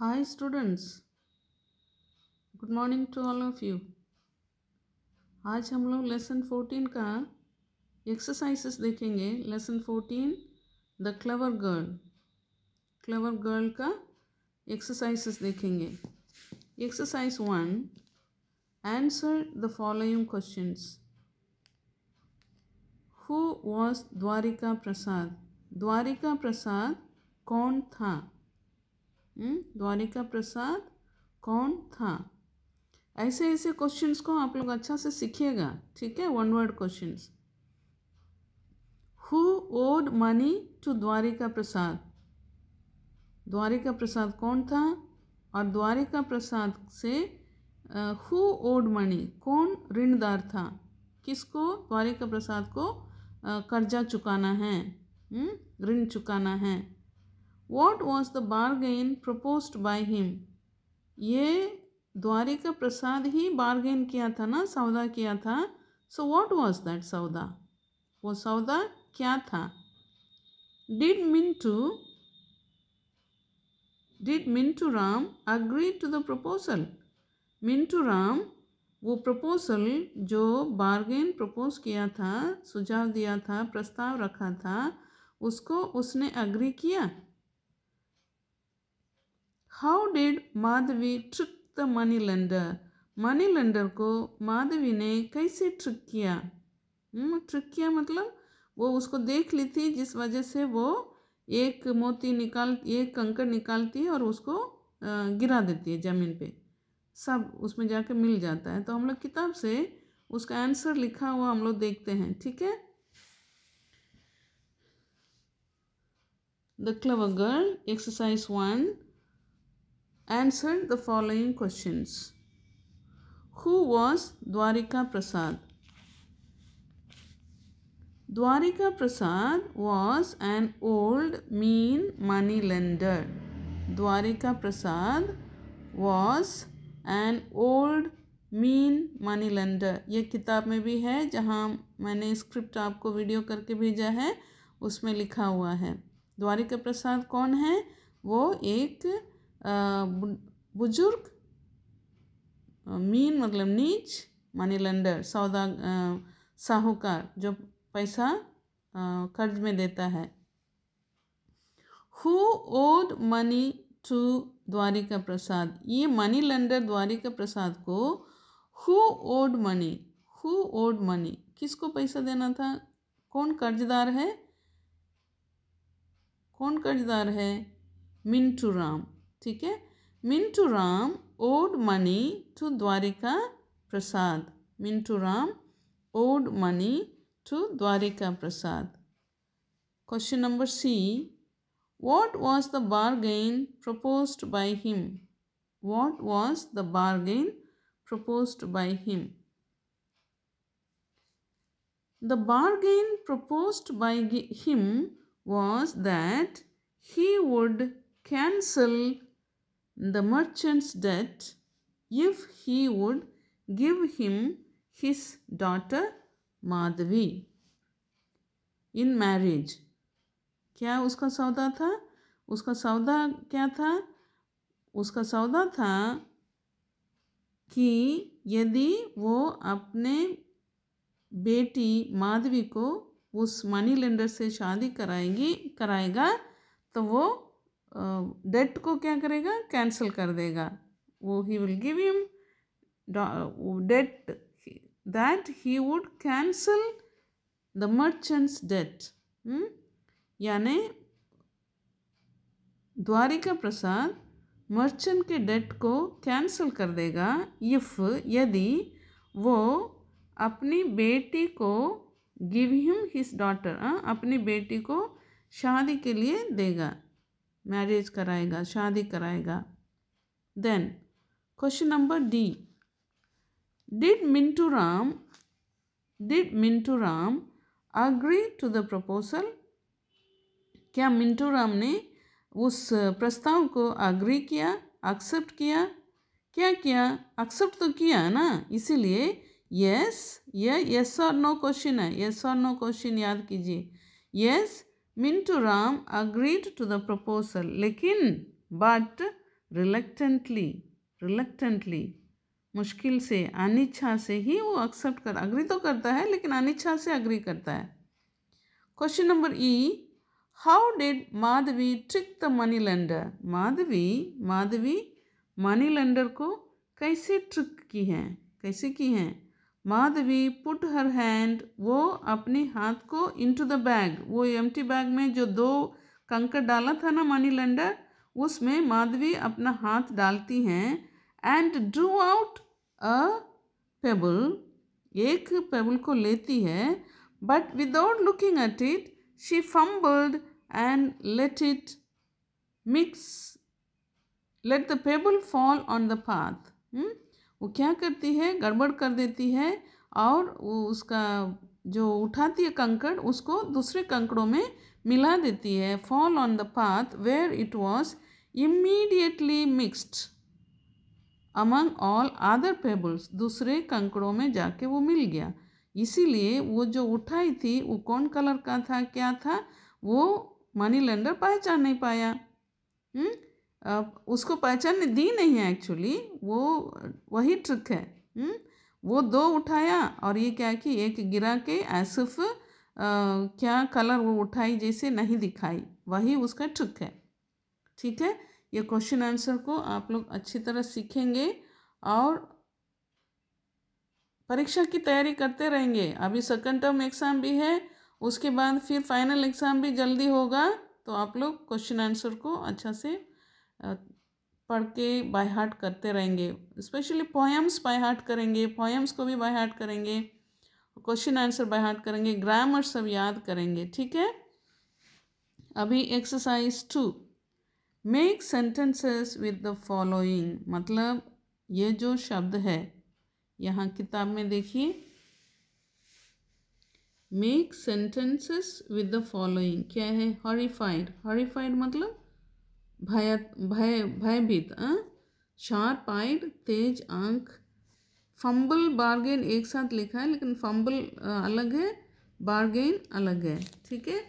Hi students good morning to all of you आज हम लोग लेसन फोर्टीन का एक्सरसाइजेस देखेंगे lesson fourteen the clever girl clever girl का एक्सरसाइजेस देखेंगे exercise one answer the following questions who was Dwarika Prasad Dwarika Prasad कौन था हम्म, द्वारिका प्रसाद कौन था ऐसे ऐसे क्वेश्चंस को आप लोग अच्छा से सीखिएगा ठीक है one word questions who owed money to Dwarika Prasad Dwarika Prasad कौन था और द्वारिका प्रसाद से हु ओड मनी कौन ऋणदार था किसको द्वारिका प्रसाद को कर्जा चुकाना है हम्म, ऋण चुकाना है what was the bargain proposed by him ये द्वारिका प्रसाद ही बारगेन किया था ना सौदा किया था सो वॉट वॉज दैट सौदा वो सौदा क्या था did Mintu did Mintu Ram agree to the proposal Mintu Ram वो प्रपोजल जो बारगेन प्रपोज किया था सुझाव दिया था प्रस्ताव रखा था उसको उसने अग्री किया how did Madhavi trick the money lender money lender को माधवी ने कैसे ट्रिक किया ट्रिक हम्म, किया मतलब वो उसको देख ली थी जिस वजह से वो एक मोती निकाल एक कंकड़ निकालती है और उसको गिरा देती है ज़मीन पे सब उसमें जाके मिल जाता है तो हम लोग किताब से उसका आंसर लिखा हुआ हम लोग देखते हैं ठीक है the clever girl exercise one Answer the following questions. Who was Dwarika Prasad? Dwarika Prasad was an old mean money lender. Dwarika Prasad was an old mean money lender ये किताब में भी है जहाँ मैंने स्क्रिप्ट आपको वीडियो करके भेजा है उसमें लिखा हुआ है द्वारिका प्रसाद कौन है वो एक बुजुर्ग मीन मतलब नीच मनी लेंडर सौदा साहूकार जो पैसा कर्ज में देता है who owed money to Dwarika Prasad ये मनी लेंडर द्वारिका प्रसाद को who owed money who owed money किसको पैसा देना था कौन कर्जदार है कौन कर्जदार है मिंटू राम ठीक है Mintu Ram owed money to Dwarika Prasad Mintu Ram owed money to Dwarika Prasad question number C what was the bargain propose by him what was the bargain propose by him the bargain propose by him was that he would cancel the merchant's debt if he would give him his daughter Madhavi in marriage. क्या उसका सौदा था उसका सौदा क्या था उसका सौदा था कि यदि वो अपने बेटी माधवी को उस मनी लेंडर से शादी कराएगी कराएगा तो वो डेट को क्या करेगा कैंसिल कर देगा वो he will give him debt that he would cancel the merchant's debt यानी द्वारिका प्रसाद मर्चेंट के डेट को कैंसिल कर देगा इफ़ यदि वो अपनी बेटी को गिव हिम हिज डॉटर अपनी बेटी को शादी के लिए देगा मैरिज कराएगा शादी कराएगा then question number D did Mintu Ram did Mintu Ram agree to the proposal क्या मिंटू राम ने उस प्रस्ताव को अग्री किया एक्सेप्ट किया क्या किया एक्सेप्ट तो किया है ना इसीलिए यस ये यस और नो क्वेश्चन है यस और नो क्वेश्चन याद कीजिए yes Mintu Ram agreed to the proposal लेकिन बट रिलेक्टेंटली रिलेक्टेंटली मुश्किल से अनिच्छा से ही वो एक्सेप्ट कर अग्री तो करता है लेकिन अनिच्छा से अग्री करता है question number E how did Madhavi trick the money lender Madhavi Madhavi money lender को कैसे ट्रिक की हैं कैसे की हैं माधवी पुट हर हैंड वो अपने हाथ को इनटू द बैग वो एम्प्टी बैग में जो दो कंकर डाला था ना मनी लेंडर उसमें माधवी अपना हाथ डालती हैं and drew out a pebble एक पेबल को लेती है but without looking at it she fumbled and let it mix let the pebble fall on the path वो क्या करती है गड़बड़ कर देती है और उसका जो उठाती है कंकड़ उसको दूसरे कंकड़ों में मिला देती है fall on the path where it was immediately mixed among all other pebbles दूसरे कंकड़ों में जाके वो मिल गया इसीलिए वो जो उठाई थी वो कौन कलर का था क्या था वो मनी लेंडर पहचान नहीं पाया हुँ? हम्म? उसको पहचान दी नहीं है एक्चुअली वो वही ट्रिक है हुँ? हम्म, वो दो उठाया और ये क्या कि एक गिरा के ऐसिफ क्या कलर वो उठाई जैसे नहीं दिखाई वही उसका ट्रिक है ठीक है ये क्वेश्चन आंसर को आप लोग अच्छी तरह सीखेंगे और परीक्षा की तैयारी करते रहेंगे अभी सेकंड टर्म एग्ज़ाम भी है उसके बाद फिर फाइनल एग्ज़ाम भी जल्दी होगा तो आप लोग क्वेश्चन आंसर को अच्छा से पढ़ के बाय हार्ट करते रहेंगे स्पेशली पोएम्स बाय हार्ट करेंगे पोएम्स को भी बाय हार्ट करेंगे क्वेश्चन आंसर बाय हार्ट करेंगे ग्रामर सब याद करेंगे ठीक है अभी exercise two make sentences with the following मतलब ये जो शब्द है यहाँ किताब में देखिए make sentences with the following क्या है हॉरीफाइड हॉरीफाइड मतलब भय भय भयभीत अं? शार्प आइड तेज आंख फंबल बारगेन एक साथ लिखा है लेकिन फंबल अलग है बारगेन अलग है ठीक है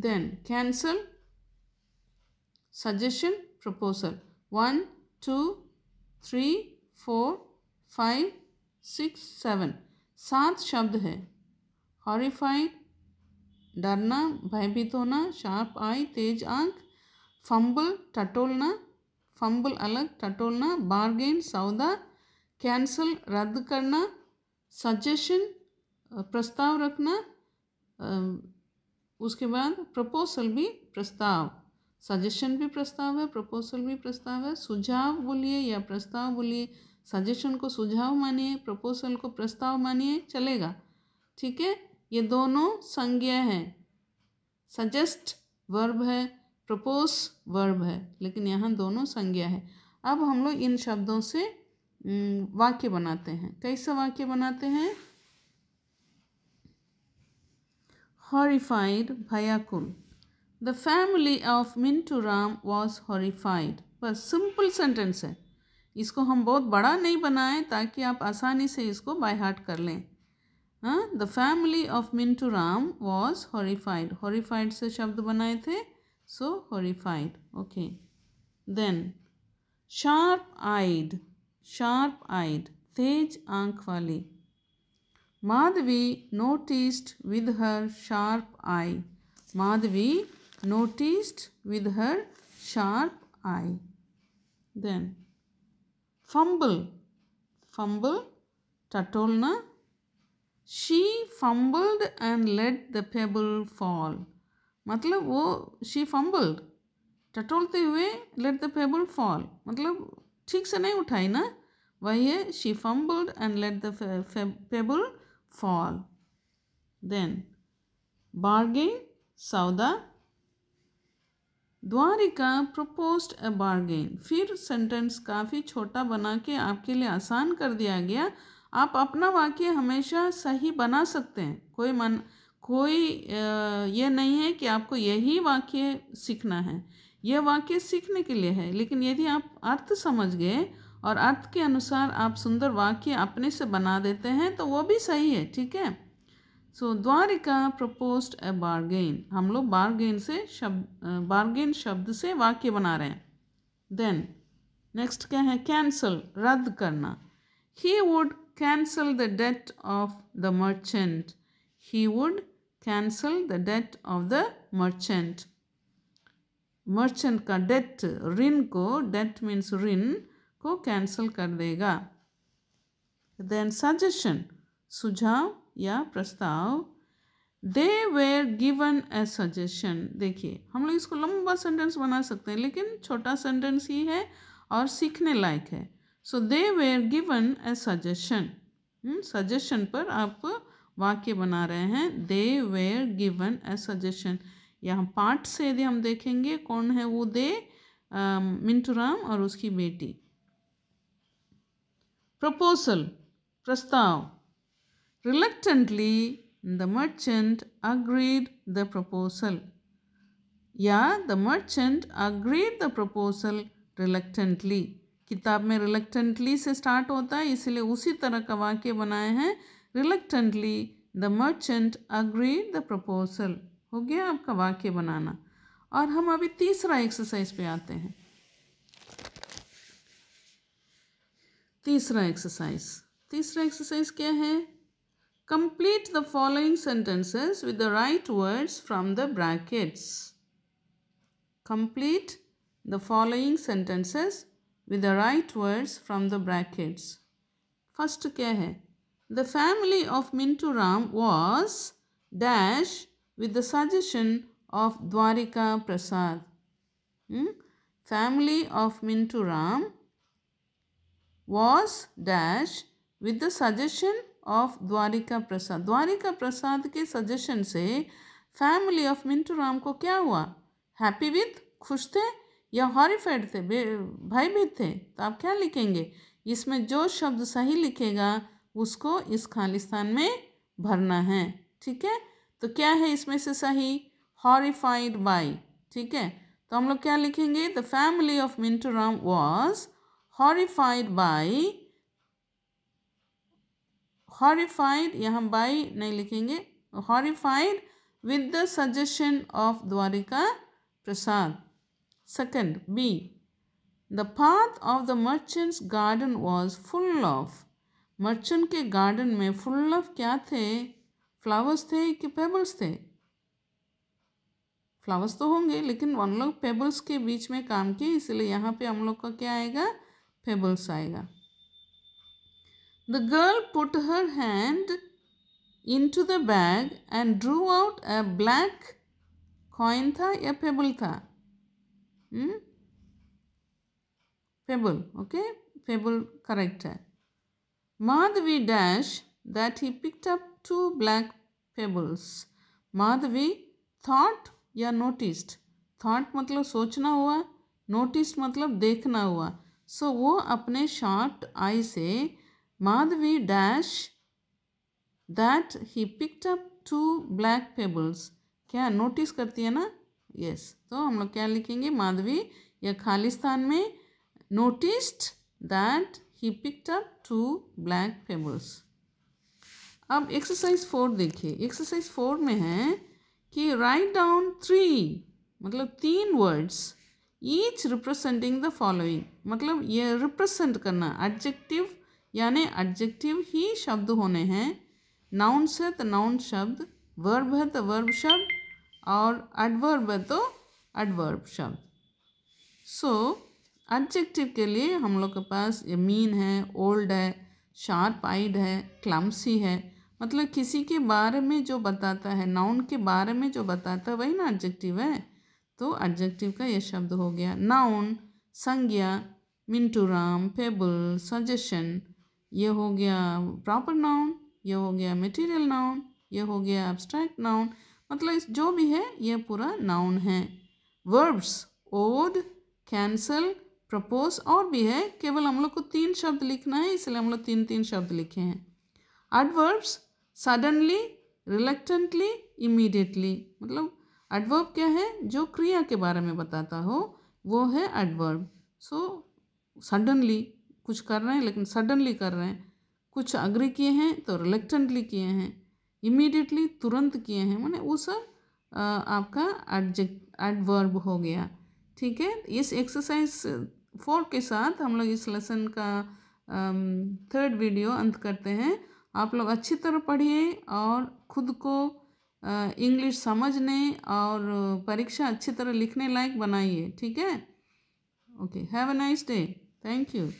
then cancel suggestion proposal one two three four five six seven सात शब्द है हॉरीफाइड डरना भयभीत होना शार्प आई तेज आंख फंबल टटोलना फंबल अलग टटोलना बारगेन सौदा कैंसल रद्द करना सजेशन प्रस्ताव रखना उसके बाद प्रपोजल भी प्रस्ताव सजेशन भी प्रस्ताव है प्रपोजल भी प्रस्ताव है सुझाव बोलिए या प्रस्ताव बोलिए सजेशन को सुझाव मानिए प्रपोजल को प्रस्ताव मानिए चलेगा ठीक है ये दोनों संज्ञा है सजेस्ट वर्ब है प्रपोज वर्ब है लेकिन यहाँ दोनों संज्ञा है अब हम लोग इन शब्दों से वाक्य बनाते हैं कैसा वाक्य बनाते हैं हॉरीफाइड भयाकुल the family of Mintu Ram was horrified बस सिंपल सेंटेंस है इसको हम बहुत बड़ा नहीं बनाएं ताकि आप आसानी से इसको बाय हार्ट कर लें हाँ the family of Mintu Ram was horrified horrified से शब्द बनाए थे so horrified okay then sharp eyed sharp eyed तेज आंख वाली Madhavi noticed with her sharp eye Madhavi noticed with her sharp eye then fumble fumble tatolna she fumbled and let the pebble fall मतलब वो she fumbled टटोलते हुए let the pebble fall मतलब ठीक से नहीं उठाई ना वही है she fumbled and let the pebble fall then bargain सौदा द्वारिका प्रपोस्ड अ बार्गेन फिर सेंटेंस काफ़ी छोटा बना के आपके लिए आसान कर दिया गया आप अपना वाक्य हमेशा सही बना सकते हैं कोई मन कोई यह नहीं है कि आपको यही वाक्य सीखना है यह वाक्य सीखने के लिए है लेकिन यदि आप अर्थ समझ गए और अर्थ के अनुसार आप सुंदर वाक्य अपने से बना देते हैं तो वो भी सही है ठीक है so so, Dwarika propose a bargain हम लोग बारगेन से शब्द बार्गेन शब्द से वाक्य बना रहे हैं देन नेक्स्ट क्या है कैंसल रद्द करना he would cancel the debt of the merchant he would cancel the debt of the merchant merchant का डेट ऋण को डेट मीन्स ऋण को कैंसल कर देगा देन सजेशन सुझाव या प्रस्ताव they were given a suggestion देखिए हम लोग इसको लंबा सेंटेंस बना सकते हैं लेकिन छोटा सेंटेंस ही है और सीखने लायक है so they were given a suggestion suggestion पर आप वाक्य बना रहे हैं they were given a suggestion यहाँ पार्ट से यदि हम देखेंगे कौन है वो दे मिंटू राम और उसकी बेटी प्रपोजल प्रस्ताव Reluctantly, the merchant agreed the proposal. या the merchant agreed the proposal reluctantly. किताब में रिलेक्टेंटली से स्टार्ट होता है इसलिए उसी तरह का वाक्य बनाए हैं reluctantly the merchant agreed the proposal हो गया आपका वाक्य बनाना और हम अभी तीसरा एक्सरसाइज पे आते हैं तीसरा एक्सरसाइज तीसरा एक्सरसाइज क्या है Complete the following sentences with the right words from the brackets. Complete the following sentences with the right words from the brackets. First क्या है? The family of Mintu Ram was dash with the suggestion of Dwarika Prasad. Hmm? Family of Mintu Ram was dash with the suggestion of Dwarika Prasad Dwarika Prasad के suggestion से family of Mintu Ram को क्या हुआ happy with खुश थे या हॉरीफाइड थे भयभीत थे तो आप क्या लिखेंगे इसमें जो शब्द सही लिखेगा उसको इस खालिस्तान में भरना है ठीक है तो क्या है इसमें से सही हॉरीफाइड बाई ठीक है तो हम लोग क्या लिखेंगे the family of Mintu Ram was horrified by horrified यहाँ बाई नहीं लिखेंगे horrified with the suggestion of Dwarika Prasad second B the path of the merchant's garden was full of merchant के गार्डन में फुल ऑफ क्या थे फ्लावर्स थे कि पेबल्स थे फ्लावर्स तो होंगे लेकिन हम लोग पेबल्स के बीच में काम किए इसलिए यहाँ पे हम लोग का क्या आएगा पेबल्स आएगा the girl put her hand into the bag and drew out a black coin था या फेबल था फेबल ओके फेबल करेक्ट है Madhavi dash that he picked up two black pebbles Madhavi thought या नोटिस्ड थॉट मतलब सोचना हुआ notice मतलब देखना हुआ सो so, वो अपने शार्ट आई से Madhavi dash that he picked up two black pebbles. क्या नोटिस करती है ना यस yes. तो हम लोग क्या लिखेंगे माधवी या खालिस्तान में notice that he picked up two black pebbles अब एक्सरसाइज फोर देखिए एक्सरसाइज फोर में है कि राइट डाउन थ्री मतलब तीन words each representing the following मतलब ये रिप्रेजेंट करना एडजेक्टिव यानी एडजेक्टिव ही शब्द होने हैं नाउन से तो नाउन शब्द वर्ब है तो वर्ब शब्द और एडवर्ब है तो एडवर्ब शब्द सो एडजेक्टिव के लिए हम लोग के पास ये मीन है ओल्ड है शार्प आइड है क्लम्सी है मतलब किसी के बारे में जो बताता है नाउन के बारे में जो बताता है वही ना एडजेक्टिव है तो एडजेक्टिव का ये शब्द हो गया नाउन संज्ञा मिंटू राम सजेशन ये हो गया प्रॉपर नाउन ये हो गया मटेरियल नाउन ये हो गया एब्स्ट्रैक्ट नाउन मतलब इस जो भी है ये पूरा नाउन है वर्ब्स ओड कैंसल प्रपोज और भी है केवल हम लोग को तीन शब्द लिखना है इसलिए हम लोग तीन तीन शब्द लिखे हैं एडवर्ब्स सडनली रिलेक्टेंटली इमीडिएटली मतलब एडवर्ब क्या है जो क्रिया के बारे में बताता हो वो है एडवर्ब सो सडनली कुछ कर रहे हैं लेकिन सडनली कर रहे हैं कुछ अग्री किए हैं तो रिलेक्टेंटली किए हैं इमीडिएटली तुरंत किए हैं वो उस आपका एडजेक्ट एडवर्ब हो गया ठीक है इस एक्सरसाइज फोर के साथ हम लोग इस लेसन का थर्ड वीडियो अंत करते हैं आप लोग अच्छी तरह पढ़िए और खुद को इंग्लिश समझने और परीक्षा अच्छी तरह लिखने लायक बनाइए ठीक है okay have a nice day thank you